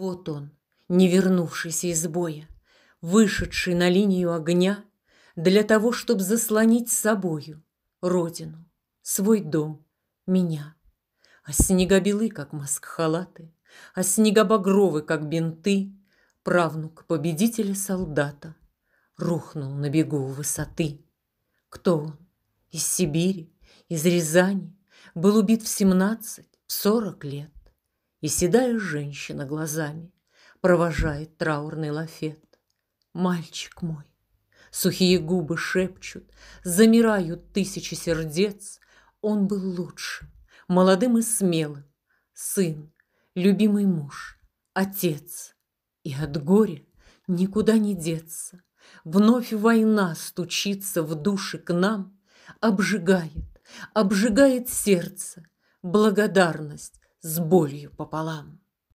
Вот он, не вернувшийся из боя, вышедший на линию огня для того, чтобы заслонить собою родину, свой дом, меня. А снегобелы, как маск халаты, а снегобагровы, как бинты, правнук победителя-солдата, рухнул на бегу у высоты. Кто он? Из Сибири, из Рязани, был убит в семнадцать, в сорок лет. И седая женщина глазами провожает траурный лафет. Мальчик мой, сухие губы шепчут, замирают тысячи сердец. Он был лучшим, молодым и смелым, сын, любимый муж, отец. И от горя никуда не деться. Вновь война стучится в души к нам, обжигает, обжигает сердце. Благодарность с болью пополам.